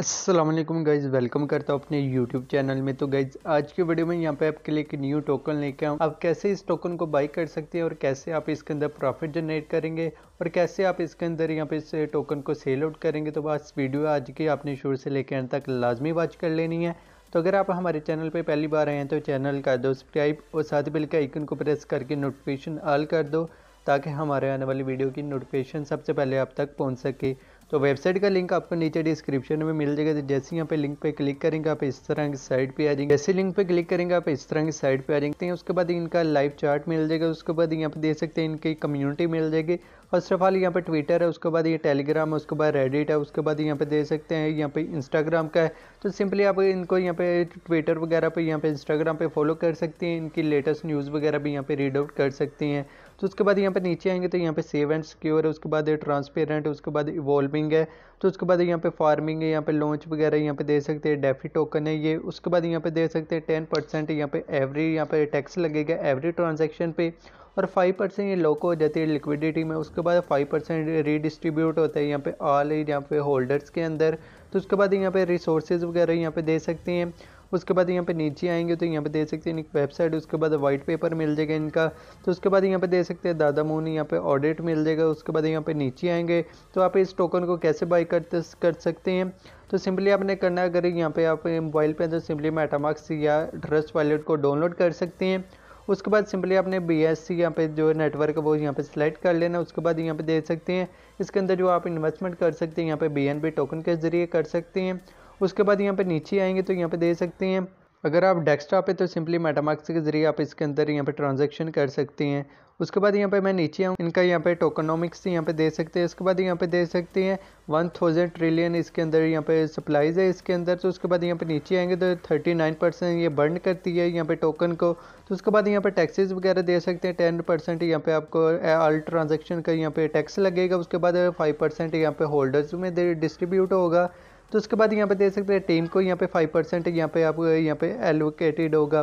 Aslam guys welcome करता हूँ अपने YouTube चैनल में तो गाइज़ आज की वीडियो में यहाँ पे आपके लिए एक न्यू टोकन लेके आऊँ आप कैसे इस टोकन को बाई कर सकते हैं और कैसे आप इसके अंदर प्रॉफिट जनरेट करेंगे और कैसे आप इसके अंदर यहाँ पे इस टोकन को सेल आउट करेंगे तो बस वीडियो आज की आपने शुरू से लेकर अंत तक लाजमी वॉच कर लेनी है तो अगर आप हमारे चैनल पर पहली बार आए हैं तो चैनल का दो सब्सक्राइब और साथ बिल के आइकन को प्रेस करके नोटिफिकेशन ऑल कर दो ताकि हमारे आने वाली वीडियो की नोटिफिकेशन सबसे पहले आप तक पहुँच सके तो वेबसाइट का लिंक आपको नीचे डिस्क्रिप्शन में मिल जाएगा जैसे यहाँ पे लिंक पे क्लिक करेंगे आप इस तरह की साइट पे आ जाएंगे जैसे लिंक पे क्लिक करेंगे आप इस तरह की साइट पे आ जाएंगे उसके बाद इनका लाइव चार्ट मिल जाएगा उसके बाद यहाँ पे देख सकते हैं इनकी कम्युनिटी मिल जाएगी फर्स्ट ऑफ ऑल यहाँ पे ट्विटर है उसके बाद ये टेलीग्राम है उसके बाद रेडिट है उसके बाद यहाँ पे देख सकते हैं यहाँ पे इंस्टाग्राम का है तो सिंपली आप इनको यहाँ पे ट्विटर वगैरह पे यहाँ पे इंस्टाग्राम पे फॉलो कर सकते हैं इनकी लेटेस्ट न्यूज़ वगैरह भी यहाँ पे रीड आउट कर सकते हैं तो उसके बाद यहाँ पे नीचे आएंगे तो यहाँ पे सेव एंड सिक्योर है उसके बाद ट्रांसपेरेंट है उसके बाद इवॉल्विंग है तो उसके बाद यहाँ पे फार्मिंग है यहाँ पे लॉन्च वगैरह यहाँ पे दे सकते हैं डेफी टोकन है ये उसके बाद यहाँ पे दे सकते हैं टेन परसेंट यहाँ पे एवरी यहाँ पे टैक्स लगेगा एवरी ट्रांजेक्शन पे और फाइव परसेंट ये लोको हो जाती है लिक्विडिटी में उसके बाद फाइव परसेंट रीडिस्ट्रीब्यूट होता है यहाँ पे ऑल यहाँ पे होल्डर्स के अंदर तो उसके बाद यहाँ पे रिसोर्सेज वगैरह यहाँ पे दे सकते हैं उसके बाद यहाँ पे नीचे आएंगे तो यहाँ पे दे सकते हैं इनकी वेबसाइट उसके बाद वाइट पेपर मिल जाएगा इनका तो उसके बाद यहाँ पे दे सकते हैं दादा मोनी यहाँ पे ऑडिट मिल जाएगा उसके बाद यहाँ पे नीचे आएंगे तो आप इस टोकन को कैसे बाई करते कर सकते हैं तो सिंपली आपने करना अगर यहाँ पे आप मोबाइल पे तो सिंपली मेटामार्क्स या ट्रस्ट वॉलेट को डाउनलोड कर सकते हैं उसके बाद सिंपली आपने बी एस सी यहाँ पे जो नेटवर्क है वो यहाँ पे सिलेक्ट कर लेना उसके बाद यहाँ पे दे सकते हैं इसके अंदर जो आप इन्वेस्टमेंट कर सकते हैं यहाँ पे बी एन बी टोकन के ज़रिए कर सकते हैं उसके बाद यहाँ पर नीचे आएंगे तो यहाँ पर दे सकते हैं अगर आप डेस्कटॉप पे तो सिंपली मेटामार्क्स के ज़रिए आप इसके अंदर यहाँ पे ट्रांजैक्शन कर सकते हैं उसके बाद यहाँ पे मैं नीचे आऊँ इनका यहाँ पे टोकनॉमिक्स यहाँ पे दे सकते हैं उसके बाद यहाँ पे दे सकते हैं वन थाउजेंड ट्रिलियन इसके अंदर यहाँ पे सप्लाईज है इसके अंदर तो उसके बाद यहाँ पे नीचे आएंगे तो थर्टी नाइन परसेंट ये बर्न करती है यहाँ पे टोकन को तो उसके बाद यहाँ पे टैक्सेस वगैरह दे सकते हैं टेन परसेंट यहाँ पे आपको ऑल ट्रांजेक्शन का यहाँ पे टैक्स लगेगा उसके बाद फाइव परसेंट यहाँ पे होल्डर्स में डिस्ट्रीब्यूट होगा तो उसके बाद यहाँ पे दे सकते हैं टीम को यहाँ पे फाइव परसेंट यहाँ पे आप यहाँ पे एलोकेटेड होगा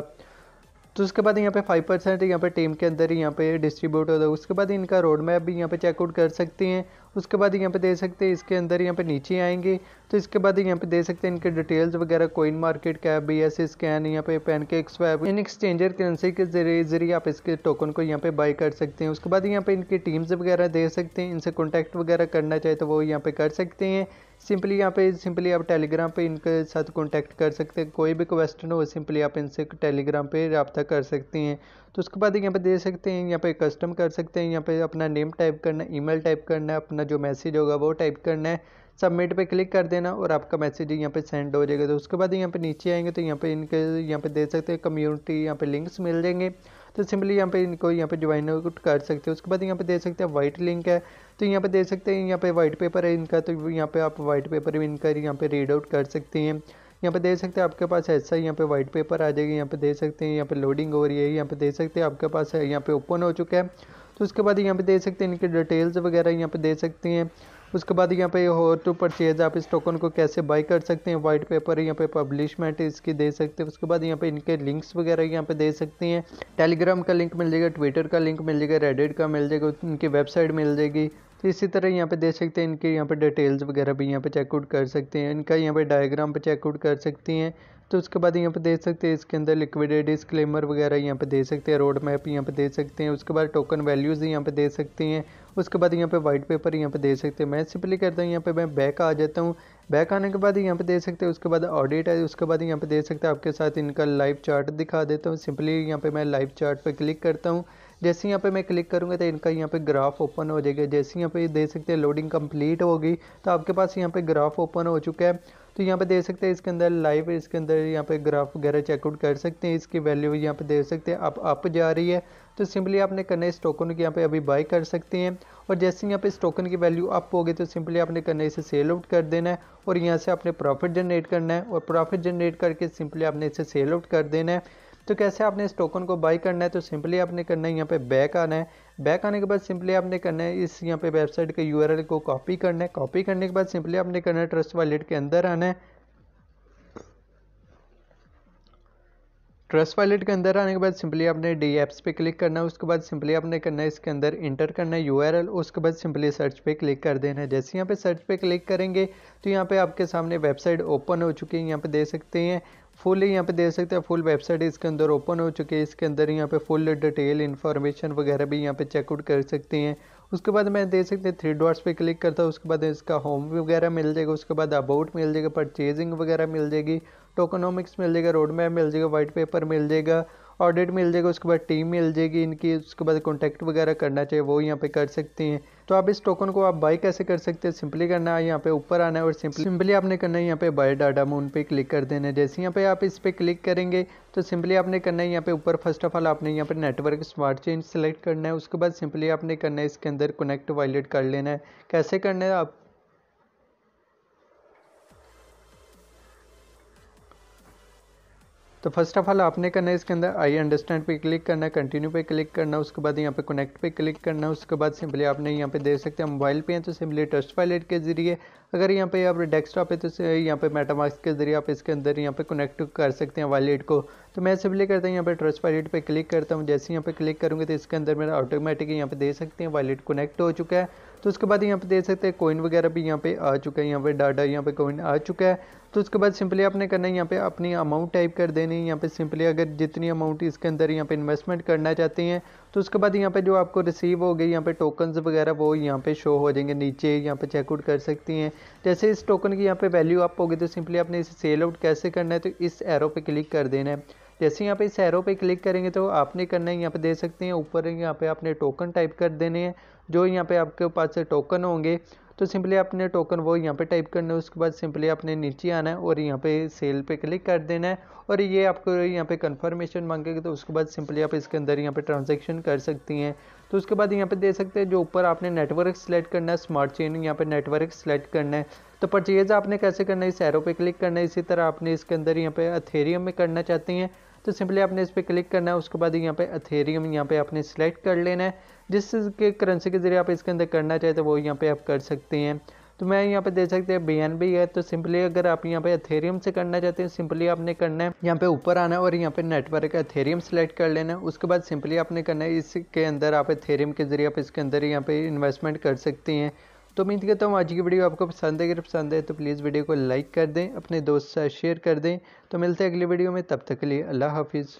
तो उसके बाद यहाँ पे फाइव परसेंट यहाँ पे टीम के अंदर यहाँ पे डिस्ट्रीब्यूट होगा उसके बाद इनका रोड मैप भी यहाँ पे चेकआउट कर सकते हैं उसके बाद यहाँ पे दे सकते हैं इसके अंदर यहाँ पे नीचे आएंगे तो इसके बाद यहाँ पे दे सकते हैं इनके डिटेल्स वगैरह coin market cap B S scan यहाँ पे पेन केक स्वैप इन एक्सचेंजर करेंसी के जरिए जरिए आप इसके टोकन को यहाँ पे बाई कर सकते हैं उसके बाद यहाँ पे इनकी टीम्स वगैरह दे सकते हैं इनसे कॉन्टैक्ट वगैरह करना चाहे तो वो यहाँ पे कर सकते हैं सिंपली यहाँ पे सिंपली आप टेलीग्राम पे इनके साथ कांटेक्ट कर सकते हैं कोई भी क्वेश्चन हो सिंपली आप इनसे टेलीग्राम पे रबता कर सकते हैं तो उसके बाद यहाँ पे दे सकते हैं यहाँ पे कस्टम कर सकते हैं यहाँ पे अपना नेम टाइप करना है मेल टाइप करना है अपना जो मैसेज होगा वो टाइप करना है सबमिट पे क्लिक कर देना और आपका मैसेज यहाँ पे सेंड हो जाएगा तो उसके बाद यहाँ पे नीचे आएंगे तो यहाँ पे इनके यहाँ पे दे सकते हैं कम्युनिटी यहाँ पे लिंक्स मिल जाएंगे तो सिंपली यहाँ पे इनको यहाँ पे ज्वाइन कर सकते हैं उसके बाद यहाँ पे दे सकते हैं वाइट लिंक है तो यहाँ पे देख सकते हैं यहाँ पे वाइट पेपर है इनका तो यहाँ पे आप वाइट पेपर भी इनका यहाँ पे रीड आउट कर सकते हैं यहाँ पे देख सकते हैं आपके पास ऐसा यहाँ पे वाइट पेपर आ जाएगी यहाँ पे देख सकते हैं यहाँ पे लोडिंग हो रही है यहाँ पे देख सकते हैं आपके पास यहाँ पे ओपन हो चुका है तो उसके बाद यहाँ पे देख सकते हैं इनके डिटेल्स वगैरह यहाँ पे दे सकते हैं उसके बाद यहाँ पे हो टू परचेज आप इस टोकन को कैसे बाई कर सकते हैं वाइट पेपर यहाँ पे पब्लिशमेंट इसकी दे सकते हैं उसके बाद यहाँ पे इनके लिंक्स वगैरह यहाँ पे दे सकते हैं टेलीग्राम का लिंक मिल जाएगा ट्विटर का लिंक मिल जाएगा रेडिट का मिल जाएगा उनकी वेबसाइट मिल जाएगी तो इसी तरह यहाँ पे देख सकते हैं इनके यहाँ पे डिटेल्स वगैरह भी यहाँ पे चेकआउट कर सकते हैं इनका यहाँ पे डायग्राम पे चेकआउट कर सकते हैं तो उसके बाद यहाँ पे देख सकते हैं इसके अंदर लिक्विडिटी स्क्लेमर वगैरह यहाँ पे दे सकते हैं रोड मैप यहाँ पे दे सकते हैं उसके बाद टोकन वैल्यूज़ यहाँ पे दे सकते हैं उसके बाद यहाँ पे वाइट पेपर यहाँ पे दे सकते हैं मैं सिंपली करता हूँ यहाँ पे मैं बैक आ जाता हूँ बैक आने के बाद यहाँ पे दे सकते हैं उसके बाद ऑडिट है उसके बाद यहाँ पे दे सकते हैं आपके साथ इनका लाइव चार्ट दिखा देता हूँ सिंपली यहाँ पे मैं लाइव चार्ट क्लिक करता हूँ जैसे यहाँ पे मैं क्लिक करूँगा तो इनका यहाँ पे ग्राफ ओपन हो जाएगा जैसे यहाँ पे देख सकते हैं लोडिंग कंप्लीट होगी तो आपके पास यहाँ पे ग्राफ ओपन हो चुका है तो यहाँ पे देख सकते हैं इसके अंदर लाइव इसके अंदर यहाँ पे ग्राफ वगैरह चेकआउट कर सकते हैं इसकी वैल्यू यहाँ पे देख सकते हैं आप अप जा रही है तो सिंपली आपने करना इस टोकन की यहाँ पे अभी बाई कर सकते हैं और जैसे यहाँ पे इस टोकन की वैल्यू अप होगी तो सिंपली आपने करने इसे सेल आउट कर देना है और यहाँ से आपने प्रॉफिट जनरेट करना है और प्रॉफिट जनरेट करके सिंपली आपने इसे सेल आउट कर देना है तो कैसे आपने इस टोकन को बाई करना है तो सिंपली आपने करना है यहाँ पे बैक आना है बैक आने के बाद सिंपली आपने करना है इस यहाँ पे वेबसाइट के यू को कॉपी करना है कॉपी करने के बाद सिंपली आपने करना है ट्रस्ट वॉलेट के अंदर आना है ट्रस्ट वॉलेट के अंदर आने के बाद सिंपली आपने डी एप्स पे क्लिक करना है उसके बाद सिंपली आपने करना है इसके अंदर इंटर करना है यू उसके बाद सिंपली सर्च पे क्लिक कर देना है जैसे यहाँ पे सर्च पे क्लिक करेंगे तो यहाँ पे आपके सामने वेबसाइट ओपन हो चुकी है यहाँ पे देख सकते हैं फुल यहाँ पे देख सकते हैं फुल वेबसाइट इसके अंदर ओपन हो चुकी है इसके अंदर यहाँ पे फुल डिटेल इन्फॉर्मेशन वगैरह भी यहाँ पे चेकआउट कर सकते हैं उसके बाद मैं देख सकते हैं थ्री डॉट्स पे क्लिक करता हूँ उसके बाद इसका होम वगैरह मिल जाएगा उसके बाद अबाउट मिल जाएगा परचेजिंग वगैरह मिल जाएगी टोकोनॉमिक्स मिल जाएगा रोड मैप मिल जाएगा वाइट पेपर मिल जाएगा ऑडिट मिल जाएगा उसके बाद टीम मिल जाएगी इनकी उसके बाद कॉन्टैक्ट वगैरह करना चाहिए वो यहाँ पर कर सकते हैं तो आप इस टोकन को आप बाई कैसे कर सकते हैं सिंपली करना है यहाँ पे ऊपर आना है और सिंपली सिंपली आपने करना है यहाँ पे बाय डाटा मून पे क्लिक कर देना है जैसे यहाँ पे आप इस पर क्लिक करेंगे तो सिंपली आपने करना है यहाँ पे ऊपर फर्स्ट ऑफ ऑल आपने यहाँ पे नेटवर्क स्मार्ट चेंज सेलेक्ट करना है उसके बाद सिंपली आपने करना है इसके अंदर कनेक्ट वॉलेट कर लेना है कैसे करना है आप तो फर्स्ट ऑफ ऑल आपने करना है इसके अंदर आई अंडरस्टैंड पे क्लिक करना है कंटिन्यू पे क्लिक करना है उसके बाद यहाँ पे कनेक्ट पे क्लिक करना है उसके बाद सिंपली आपने यहाँ पे देख सकते हैं मोबाइल पे हैं तो सिंपली टच पायलट के जरिए अगर यहाँ पे आप डेस्कटॉप है तो यहाँ पे मेटामास्क के जरिए आप इसके अंदर यहाँ पे कनेक्ट कर सकते हैं वॉलेट को तो मैं सिंपली करता हूँ यहाँ पर ट्रस्ट वॉलेट पर क्लिक करता हूँ जैसे यहाँ पर क्लिक करूँगी तो इसके अंदर मेरा ऑटोमेटिक यहाँ पर दे सकते हैं वॉलेट कनेक्ट हो चुका है तो उसके बाद यहाँ पर दे सकते हैं कोइन वगैरह भी यहाँ पर आ चुका है यहाँ पर डाटा यहाँ पर कोइन आ चुका है तो उसके बाद सिंपली आपने करना है यहाँ पे अपनी अमाउंट टाइप कर देनी है यहाँ पे सिंपली अगर जितनी अमाउंट इसके अंदर यहाँ पे इन्वेस्टमेंट करना चाहते हैं तो उसके बाद यहाँ पे जो आपको रिसीव हो गई यहाँ पे टोकन्स वगैरह वो यहाँ पे शो हो जाएंगे नीचे यहाँ पे चेकआउट कर सकती हैं जैसे इस टोकन की यहाँ पे वैल्यू आप होगी तो सिंपली आपने इसे सेल आउट कैसे करना है तो इस एरो पे क्लिक कर देना है जैसे यहाँ पे इस एरो पे क्लिक करेंगे तो आपने करना है यहाँ पे दे सकते हैं ऊपर यहाँ पे आपने टोकन टाइप कर देने हैं जो यहाँ पे आपके पास से टोकन होंगे तो सिंपली आपने टोकन वो यहाँ पे टाइप करना है उसके बाद सिंपली आपने नीचे आना है और यहाँ पे सेल पे क्लिक कर देना है और ये आपको यहाँ पे कंफर्मेशन मांगेगा तो उसके बाद सिंपली आप इसके अंदर यहाँ पे ट्रांजेक्शन कर सकती हैं तो उसके बाद यहाँ पे दे सकते हैं जो ऊपर आपने नेटवर्क सेलेक्ट करना है स्मार्ट चेन यहाँ पे नेटवर्क सेलेक्ट करना है तो परचेज़ आपने कैसे करना है इस एरो पे क्लिक करना है इसी तरह आपने इसके अंदर यहाँ पे अथेरियम में करना चाहती हैं तो सिंपली आपने इस पर क्लिक करना है उसके बाद यहाँ पे अथेरियम यहाँ पे आपने सेलेक्ट कर लेना है जिस के करेंसी के ज़रिए आप इसके अंदर करना चाहते तो वो यहाँ पे आप कर सकते हैं तो मैं यहाँ पे देख सकते हैं बी एन बी है तो सिंपली अगर आप यहाँ पे अथेरियम से करना चाहते हैं सिंपली आपने करना है यहाँ पे ऊपर आना है और यहाँ पे नेटवर्क अथेरियम सेलेक्ट कर लेना है उसके बाद सिंपली आपने करना है इसके अंदर आप अथेरियम के जरिए आप इसके अंदर यहाँ पे इन्वेस्टमेंट कर सकती हैं तो उम्मीद करता हूँ आज की वीडियो आपको पसंद है अगर पसंद है तो प्लीज़ वीडियो को लाइक कर दें अपने दोस्त से शेयर कर दें तो मिलते हैं अगली वीडियो में तब तक के लिए अल्लाह हाफिज़